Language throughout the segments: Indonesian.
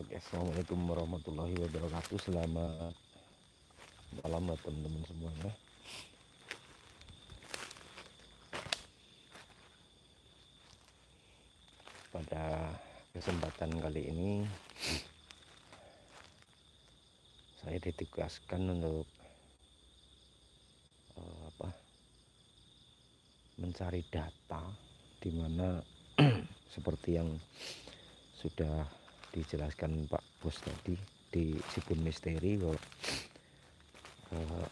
Oke, assalamualaikum warahmatullahi wabarakatuh. Selamat malam teman-teman semuanya. Pada kesempatan kali ini saya ditugaskan untuk eh, apa? mencari data di mana seperti yang sudah dijelaskan Pak Bos tadi di Misteri bahwa uh,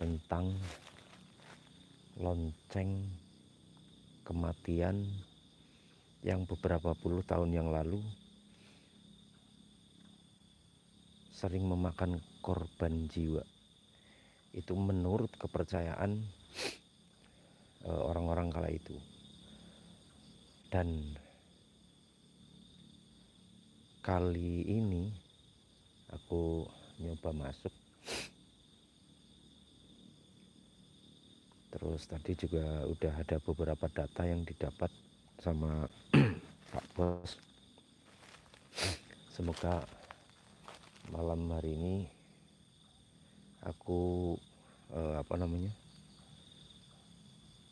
tentang lonceng kematian yang beberapa puluh tahun yang lalu sering memakan korban jiwa. Itu menurut kepercayaan eh, orang-orang kala itu. Dan kali ini aku nyoba masuk terus tadi juga udah ada beberapa data yang didapat sama Pak Bos semoga malam hari ini aku eh, apa namanya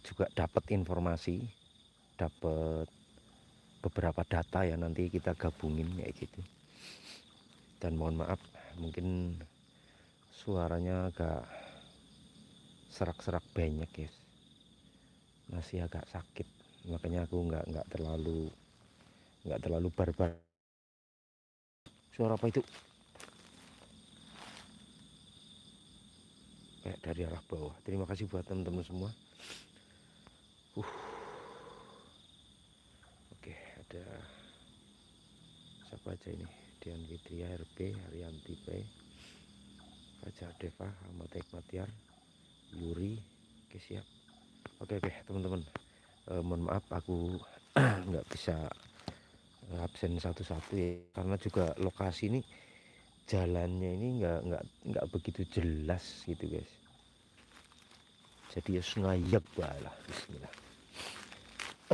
juga dapat informasi dapat beberapa data ya nanti kita gabungin kayak gitu dan mohon maaf mungkin suaranya agak serak-serak banyak guys ya. masih agak sakit makanya aku nggak nggak terlalu nggak terlalu barbar suara apa itu kayak dari arah bawah terima kasih buat teman-teman semua uh ada siapa aja ini Dian Fitria RB Arianti P Fajar Deva Ahmad Ekmatiar Yuri oke siap oke oke teman-teman e, mohon maaf aku nggak bisa absen satu-satu ya karena juga lokasi ini jalannya ini nggak nggak nggak begitu jelas gitu guys jadi ya sengayak lah, Bismillah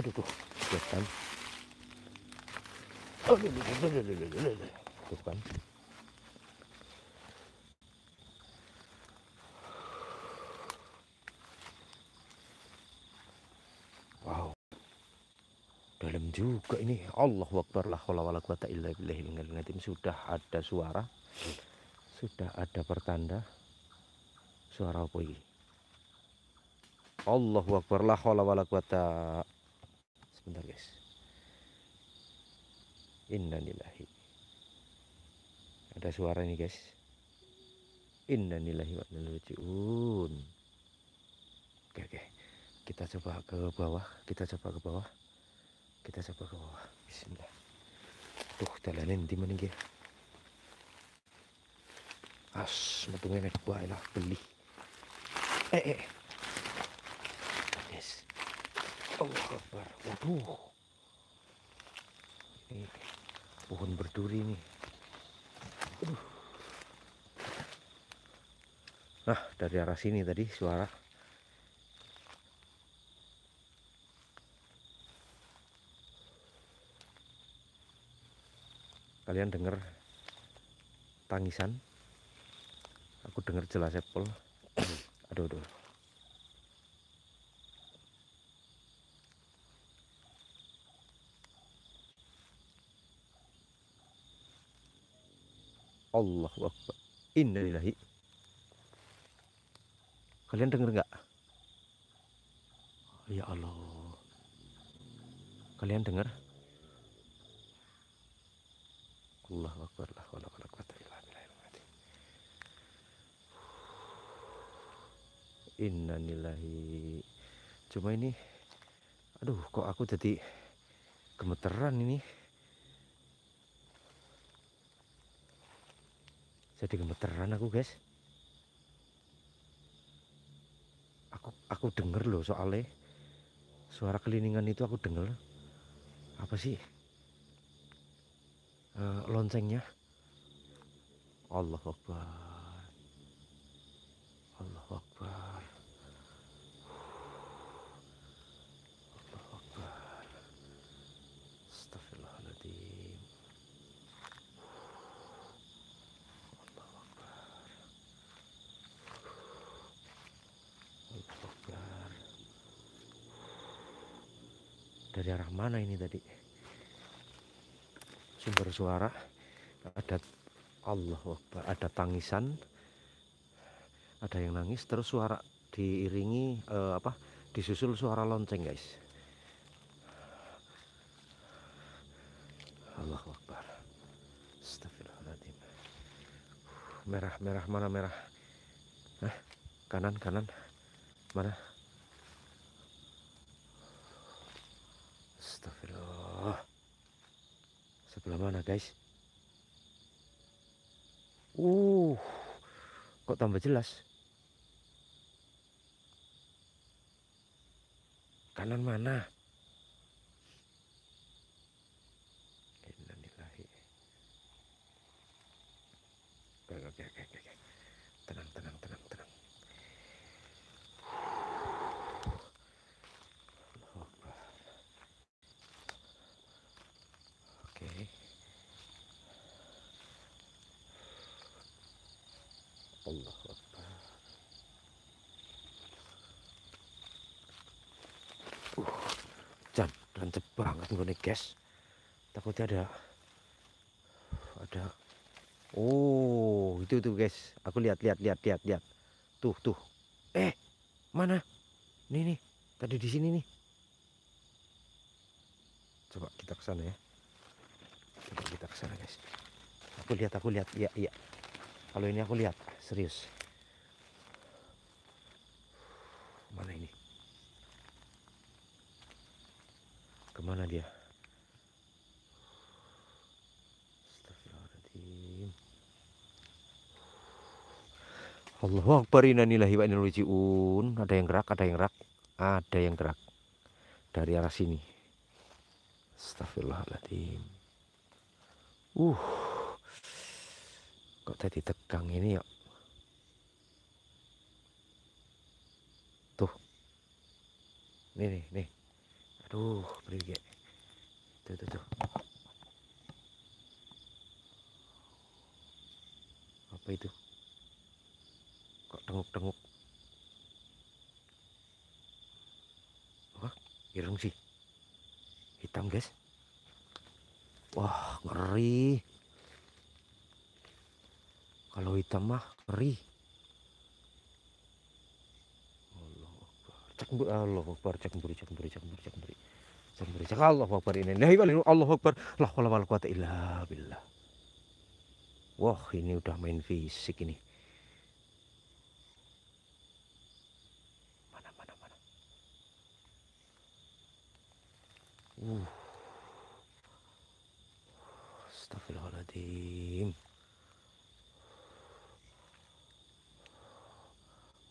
aduh tuh kelihatan Wow. Dalam juga ini. Allah Akbar. La haula wala quwata Sudah ada suara. Sudah ada pertanda. Suara apa ini? Allahu Akbar. La Sebentar guys innalillahi ada suara nih guys innalillahi wa rajiun oke oke kita coba ke bawah kita coba ke bawah kita coba ke bawah bismillah tuh jalanin di mana guys as matungnya nih buah lah beli eh eh yes Allah waduh ini pohon berduri nih. Nah, dari arah sini tadi suara. Kalian dengar tangisan? Aku dengar jelas sepul. aduh, aduh. Allahu Akbar. Innalillahi. Kalian dengar nggak? Oh, ya Allah. Kalian dengar? Allah Akbar. La haula wala Innalillahi. Cuma ini aduh kok aku jadi gemeteran ini. jadi gemeteran aku guys aku aku denger loh soalnya suara keliningan itu aku denger apa sih uh, loncengnya Allah Akbar dari arah mana ini tadi sumber suara ada Allah Akbar ada tangisan ada yang nangis terus suara diiringi eh, apa disusul suara lonceng guys Allah Akbar Astagfirullahaladzim merah merah mana merah Hah? kanan kanan mana Astagfirullah. Sebelah mana, guys? Uh, kok tambah jelas? Kanan mana? Allah Uh, jam lancep banget nih guys. Takutnya ada ada Oh, itu tuh guys. Aku lihat lihat lihat lihat lihat. Tuh tuh. Eh, mana? ini nih. Tadi di sini nih. Coba kita ke sana ya. Coba kita ke sana guys. Aku lihat aku lihat. Iya iya. Kalau ini aku lihat, serius. Mana ini? Kemana dia? Astagfirullahaladzim. Allahu Akbar inanilahi wa inna Ada yang gerak, ada yang gerak. Ada yang gerak. Dari arah sini. Astagfirullahaladzim. Uh kok tadi tegang ini ya tuh nih nih nih aduh berige tuh tuh tuh apa itu kok tenguk-tenguk wah irung sih hitam guys wah ngeri kalau hitam mah perih. Allah Akbar. Cek Allah Akbar, cek beri, cek beri, cek beri, cek beri. Cek beri, cek Allah Akbar ini. Nah, ibadah, Allah Akbar. Lah wala wala kuat illa billah. Wah, ini udah main fisik ini. Mana mana mana. Uh. Astagfirullahaladzim.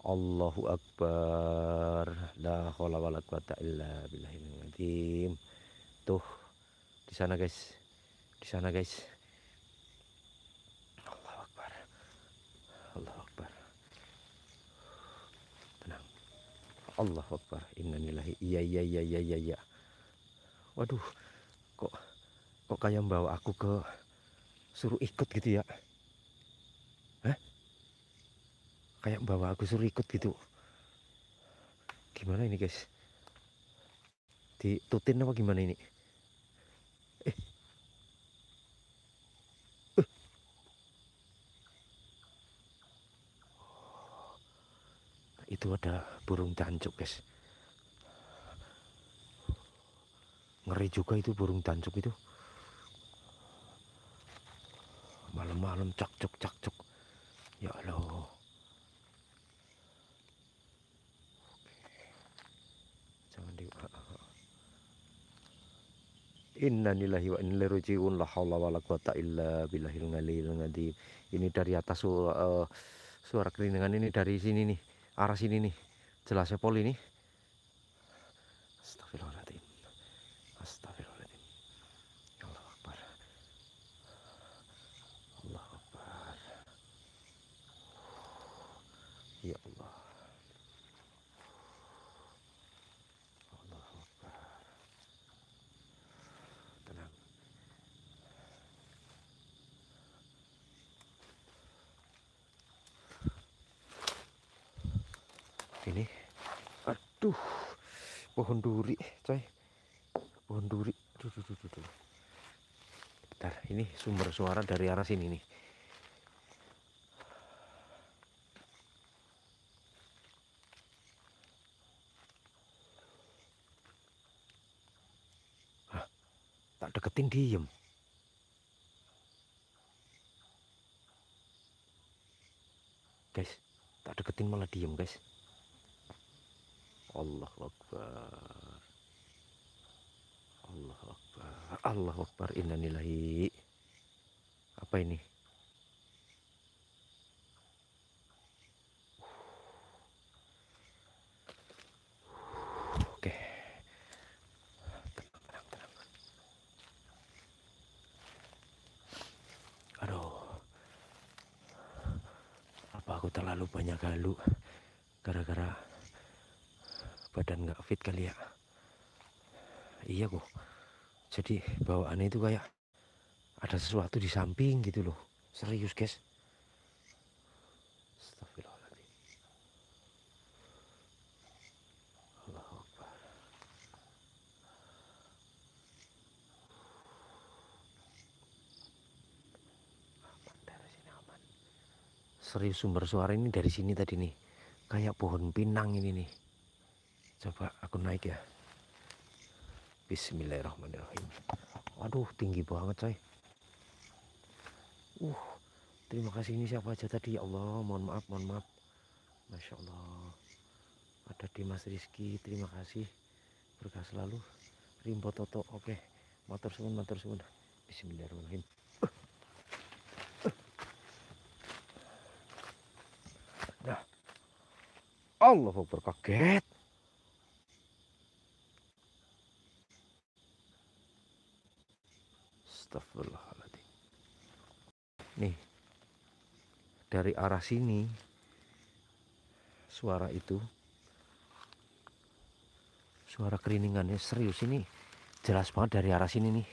Allahu akbar la haula wala quwata illa billahil azim tuh di sana guys di sana guys Allahu akbar Allahu akbar tenang Allahu akbar innalillahi iya iya iya iya iya iya waduh kok kok kayak membawa aku ke suruh ikut gitu ya kayak bawa aku suruh ikut gitu gimana ini guys ditutin apa gimana ini eh. Uh. itu ada burung tancuk guys ngeri juga itu burung tancuk itu malam-malam cakcuk cakcuk inna lillahi wa inna rojiun la haula la quwata illa billahil ngalil ngadi ini dari atas uh, suara kerindangan ini dari sini nih arah sini nih jelasnya poli nih astagfirullahaladzim astagfirullahaladzim ya Allah Akbar Allah Akbar ya Allah ini aduh pohon duri coy pohon duri Duh, duh, duh, duh. Bentar, ini sumber suara dari arah sini nih tak deketin diem guys tak deketin malah diem guys Allah Akbar Allah Akbar Allah Akbar innanilahi apa ini Oke tenang, tenang, tenang. Aduh Apa aku terlalu banyak galuh Gara-gara badan nggak fit kali ya iya kok jadi bawaannya itu kayak ada sesuatu di samping gitu loh serius guys Astagfirullahaladzim serius sumber suara ini dari sini tadi nih kayak pohon pinang ini nih coba aku naik ya Bismillahirrahmanirrahim waduh tinggi banget coy uh terima kasih ini siapa aja tadi ya Allah mohon maaf mohon maaf Masya Allah ada Dimas Rizky terima kasih berkah selalu Rimbo Toto oke motor semua motor semua Bismillahirrahmanirrahim Nah, Allah berkaget. Astagfirullahaladzim. Nih, dari arah sini suara itu suara keriningannya serius ini jelas banget dari arah sini nih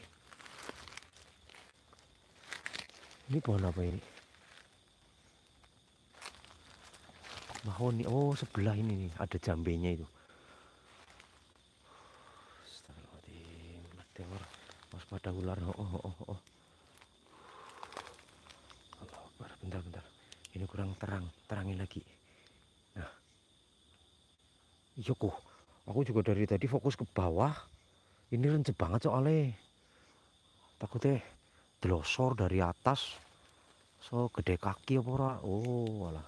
ini pohon apa ini mahoni oh sebelah ini nih ada jambenya itu ada ular oh oh oh Allah oh. bentar bentar ini kurang terang terangin lagi nah Yoko iya, aku juga dari tadi fokus ke bawah ini rencep banget soalnya takutnya delosor dari atas so gede kaki ya ora oh wala.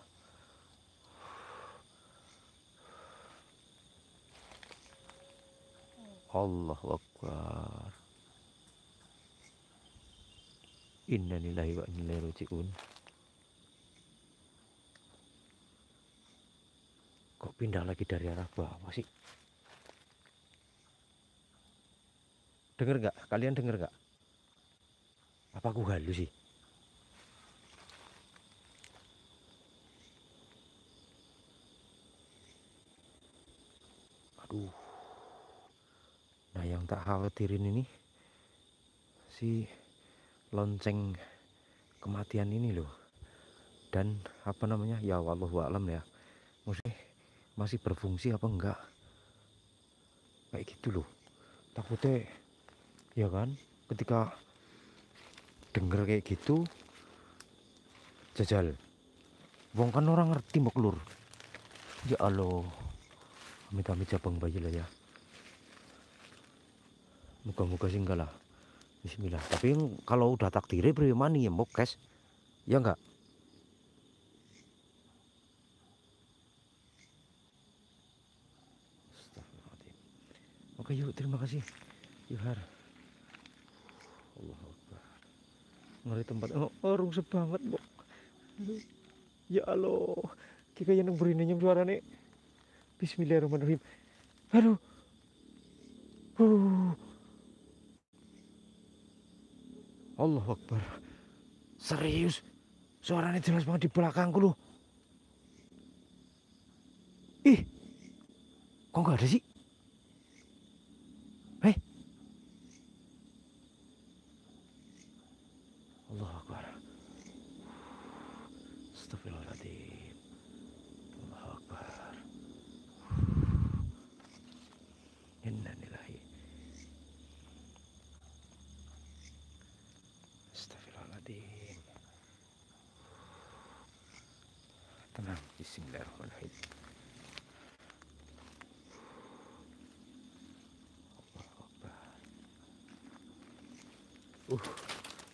Allah Akbar innalillahi wa inna ilaihi rajiun kok pindah lagi dari arah bawah sih Dengar nggak kalian dengar nggak apa aku halus sih aduh nah yang tak khawatirin ini si lonceng kematian ini loh dan apa namanya ya Allah alam ya masih masih berfungsi apa enggak kayak gitu loh takutnya ya kan ketika denger kayak gitu jajal wong kan orang ngerti maklur ya Allah amit amit jabang bayi lah ya muka-muka sih lah Bismillah tapi kalau udah takdirnya beriman ya mau ya enggak Oke yuk terima kasih Yuhar Allah Akbar ngeri tempat oh, oh rungsep banget bu ya Allah Kika yang nyum suara nih Bismillahirrahmanirrahim aduh uh. Allah Akbar. Serius? Suaranya jelas banget di belakangku loh. Ih, kok gak ada sih? Tenang, bismillahirrahmanirrahim. Uh,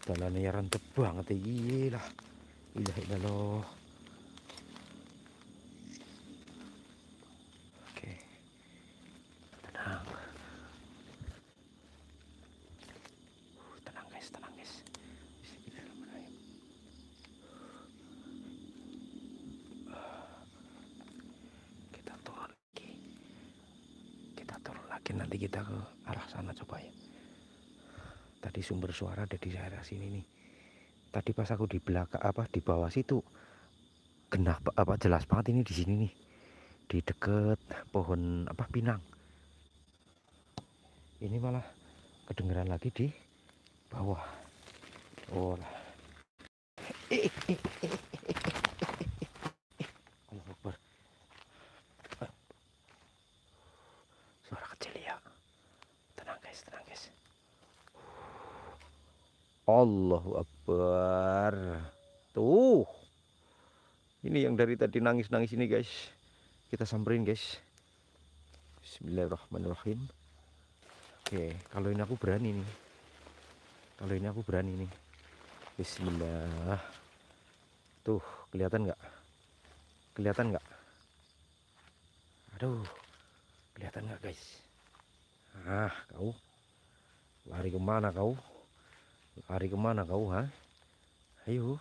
jalannya rantep banget ya. Gila. Ilah ilah loh. suara ada di daerah sini nih tadi pas aku di belakang apa di bawah situ genah apa jelas banget ini di sini nih di deket pohon apa pinang ini malah kedengeran lagi di bawah oh eh, eh, eh. eh. Allahu Akbar tuh ini yang dari tadi nangis-nangis ini guys kita samperin guys Bismillahirrahmanirrahim oke kalau ini aku berani nih kalau ini aku berani nih Bismillah tuh kelihatan nggak kelihatan nggak aduh kelihatan nggak guys ah kau lari kemana kau Lari kemana kau, ha? Ayo.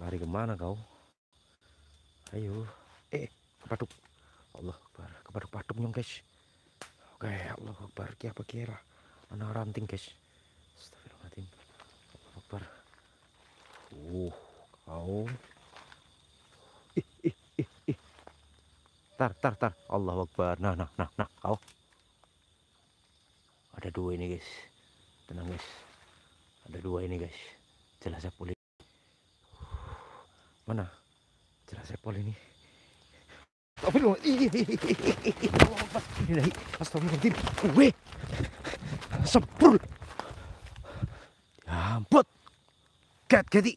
Lari kemana kau? Ayo. Eh, kepaduk. Allah Akbar. kepaduk patuk nyong, guys. Oke, Allah Akbar. kia apa kira? Anak ranting, guys. Astagfirullahaladzim. Allah Akbar. Uh, kau. Eh, eh, eh, tar, tar, tar. Allah Akbar. Nah, nah, nah, nah. Kau. Ada dua ini, guys. Tenang, guys ada dua ini guys jelasnya poli mana jelasnya poli ini Tapi ini, lagi Astagfirullahaladzim. Weh. Sepul. Ya ampun. Gat gati.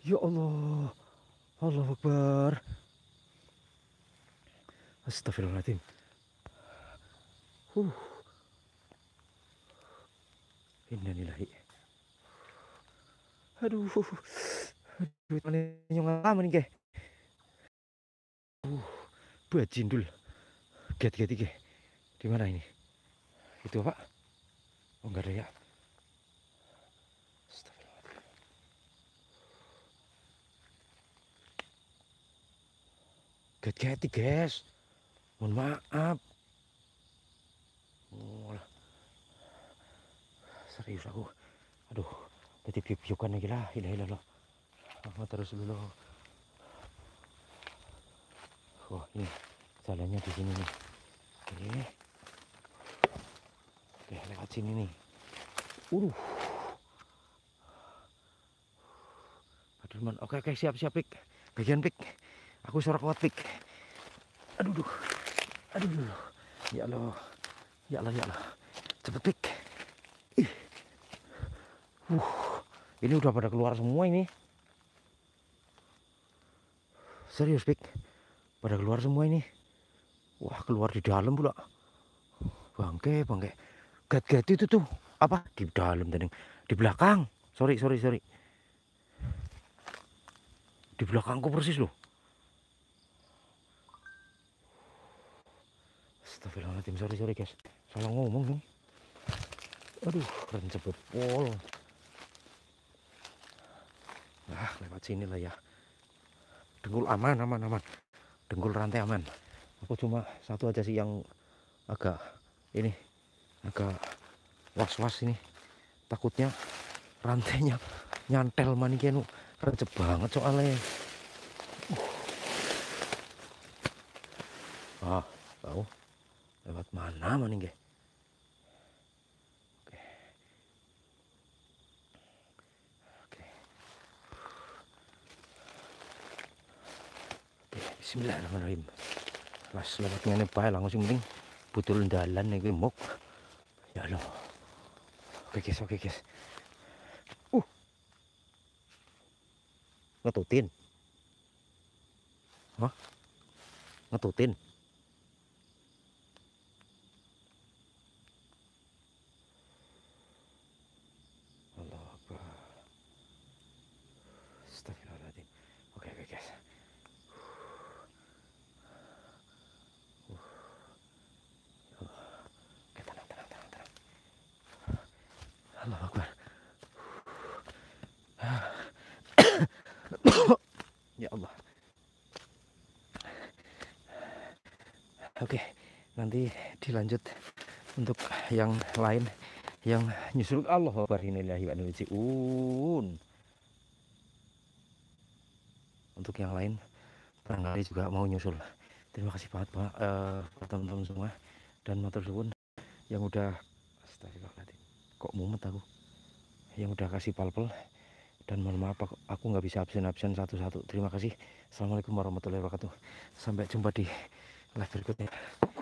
Ya Allah. Allah Akbar. Astagfirullahaladzim. Huh. Innalillahi. Aduh. Aduh, temen yang lama nih, guys. Uh, bajin dul. Get get get. Di mana ini? Itu apa? Oh, enggak ada ya. Get get guys. Mohon maaf. Oh, lah serius aku aduh tadi piuk-piukan lagi lah ilah loh sama terus dulu wah oh, ini jalannya di sini nih ini oke lewat sini nih uh Aduh man, oke oke siap siap pik bagian pik aku sorak kuat pik aduh duh aduh ya Allah ya Allah ya Allah cepet pik Uh, ini udah pada keluar semua ini. Serius, Pik. Pada keluar semua ini. Wah, keluar di dalam pula. Bangke, bangke. Gat-gat itu tuh. Apa? Di dalam, tadi. Di belakang. Sorry, sorry, sorry. Di belakangku persis loh. Astagfirullahaladzim, sorry, sorry guys. Salah ngomong dong. Aduh, keren cepet. Wow. Nah, lewat sini lah ya dengkul aman aman aman dengkul rantai aman aku cuma satu aja sih yang agak ini agak was-was ini takutnya rantainya nyantel manikenu Rece banget soalnya ah tahu lewat mana maning Bismillahirrahmanirrahim. Mas selamat ngene bae langsung mending butul dalan nih gue Ya Allah. Oke guys, oke Uh. Ngetutin. Hah? Ngetutin. Ya Allah. Oke, nanti dilanjut untuk yang lain yang nyusul Allah Akbar innalillahi wa Untuk yang lain barangkali juga mau nyusul. Terima kasih banget Pak uh, teman-teman semua dan motor suwun yang udah astagfirullahaladzim. Kok mumet aku? Yang udah kasih palpel dan mohon maaf aku nggak bisa absen-absen satu-satu terima kasih assalamualaikum warahmatullahi wabarakatuh sampai jumpa di live berikutnya